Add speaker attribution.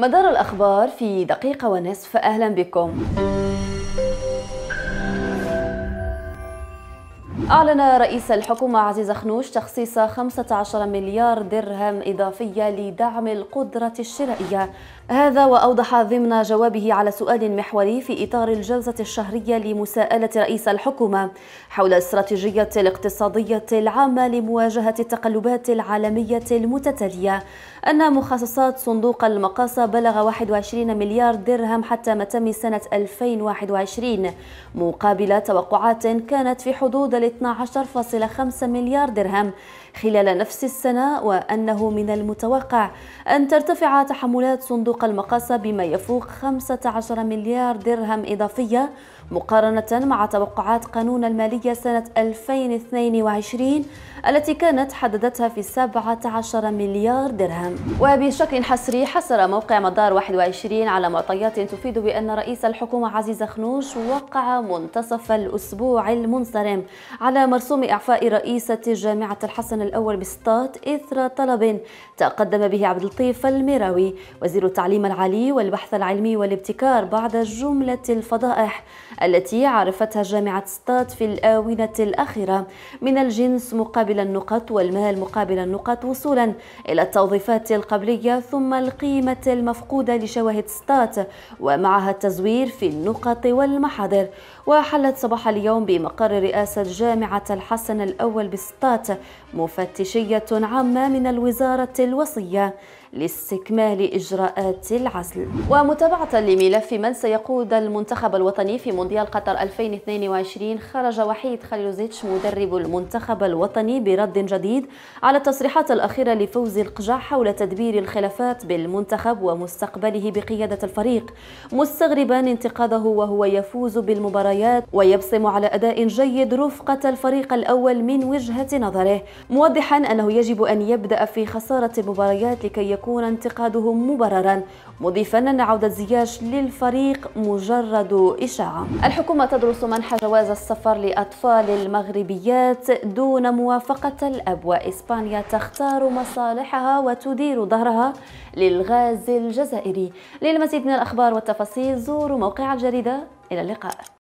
Speaker 1: مدار الأخبار في دقيقة ونصف أهلا بكم أعلن رئيس الحكومة عزيز خنوش تخصيص 15 مليار درهم إضافية لدعم القدرة الشرائية هذا وأوضح ضمن جوابه على سؤال محوري في إطار الجلسة الشهرية لمساءلة رئيس الحكومة حول استراتيجية الاقتصادية العامة لمواجهة التقلبات العالمية المتتالية أن مخصصات صندوق المقاصة بلغ 21 مليار درهم حتى متم سنة 2021 مقابل توقعات كانت في حدود 12.5 مليار درهم خلال نفس السنة وأنه من المتوقع أن ترتفع تحملات صندوق المقاصة بما يفوق 15 مليار درهم إضافية مقارنة مع توقعات قانون المالية سنة 2022 التي كانت حددتها في 17 مليار درهم وبشكل حصري حصر موقع مدار 21 على معطيات تفيد بأن رئيس الحكومة عزيز خنوش وقع منتصف الأسبوع المنصرم على مرسوم إعفاء رئيسة جامعة الحسن الوطن الأول بسطات إثر طلب تقدم به عبد اللطيف المراوي وزير التعليم العالي والبحث العلمي والابتكار بعد جملة الفضائح التي عرفتها جامعة سطات في الآونة الأخيرة من الجنس مقابل النقط والمال مقابل النقط وصولا إلى التوظيفات القبلية ثم القيمة المفقودة لشواهد سطات ومعها التزوير في النقط والمحاضر وحلت صباح اليوم بمقر رئاسة جامعة الحسن الأول بسطات مفتشية عامة من الوزارة الوصية لاستكمال إجراءات العزل ومتابعة لملف من سيقود المنتخب الوطني في مونديال قطر 2022 خرج وحيد خليلوزيتش مدرب المنتخب الوطني برد جديد على التصريحات الأخيرة لفوز القجع حول تدبير الخلافات بالمنتخب ومستقبله بقيادة الفريق مستغربا انتقاده وهو يفوز بالمباريات ويبصم على أداء جيد رفقة الفريق الأول من وجهة نظره موضحا أنه يجب أن يبدأ في خسارة المباريات لكي يكون انتقاده مبررا مضيفا أن عودة زياش للفريق مجرد إشاعة الحكومة تدرس منح جواز السفر لأطفال المغربيات دون موافقة الأب وإسبانيا تختار مصالحها وتدير ظهرها للغاز الجزائري للمزيد من الأخبار والتفاصيل زوروا موقع الجريدة إلى اللقاء